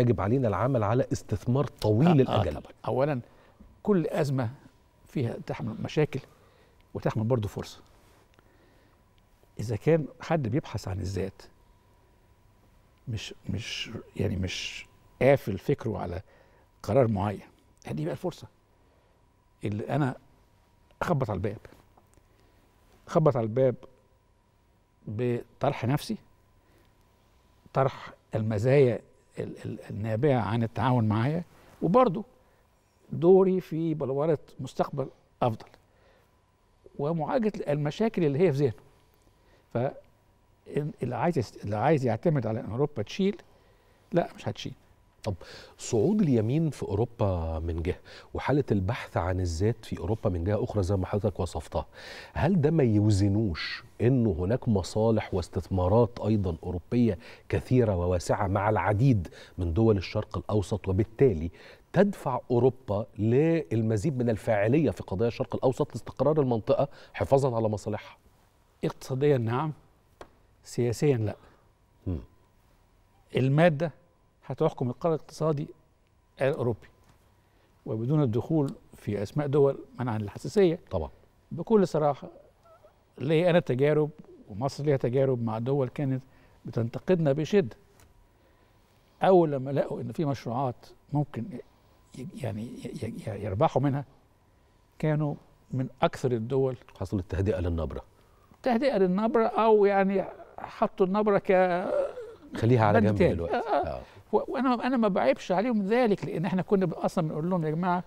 يجب علينا العمل على استثمار طويل آه, آه، الأجل آه طبعا. أولا كل أزمة فيها تحمل مشاكل وتحمل برضه فرصة إذا كان حد بيبحث عن الذات مش مش يعني مش قافل فكره على قرار معين هدي بقى الفرصة اللي أنا أخبط على الباب أخبط على الباب بطرح نفسي طرح المزايا النابعه عن التعاون معايا وبرضه دوري في بلوره مستقبل افضل ومعالجه المشاكل اللي هي في ذهنه ف اللي عايز اللي عايز يعتمد على ان اوروبا تشيل لا مش هتشيل طب صعود اليمين في اوروبا من جهه وحاله البحث عن الذات في اوروبا من جهه اخرى زي ما حضرتك وصفتها هل ده ما يوزنوش انه هناك مصالح واستثمارات ايضا اوروبيه كثيره وواسعه مع العديد من دول الشرق الاوسط وبالتالي تدفع اوروبا للمزيد من الفاعليه في قضايا الشرق الاوسط لاستقرار المنطقه حفاظا على مصالحها اقتصاديا نعم سياسيا لا م. الماده هتحكم القرار الاقتصادي الاوروبي وبدون الدخول في اسماء دول منعا للحساسيه طبعا بكل صراحه لي انا تجارب ومصر ليها تجارب مع دول كانت بتنتقدنا بشده اول لما لقوا ان في مشروعات ممكن يعني يربحوا منها كانوا من اكثر الدول حصلت تهدئه للنبره تهدئه للنبره او يعني حطوا النبره ك خليها على جنب دلوقتي وانا انا ما بعيبش عليهم ذلك لان احنا كنا اصلا بنقول لهم يا جماعه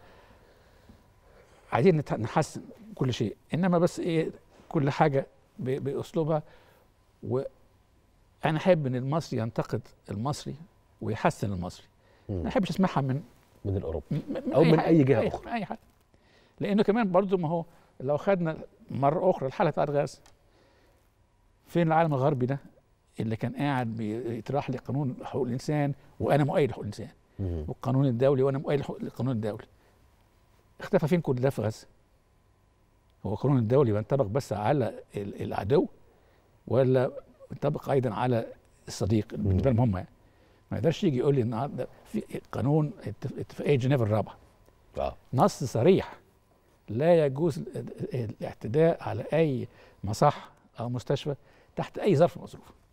عايزين نحسن كل شيء انما بس ايه كل حاجه باسلوبها وانا احب ان المصري ينتقد المصري ويحسن المصري ما احبش اسمعها من من الاوروبي من او من اي جهه اخرى اي حد لانه كمان برضو ما هو لو خدنا مره اخرى الحاله بتاعت غاز فين العالم الغربي ده اللي كان قاعد بيطرح لي قانون حقوق الانسان وانا مؤيد لحقوق الانسان والقانون الدولي وانا مؤيد للقانون الدولي اختفى فين كل ده في غزه هو القانون الدولي بينطبق بس على العدو ولا بينطبق ايضا على الصديق بالنسبه لهم هم يعني ما يقدرش يجي يقول لي النهارده في قانون اتفاقيه جنيف الرابعه آه. نص صريح لا يجوز الاعتداء على اي مصح او مستشفى تحت اي ظرف مظروف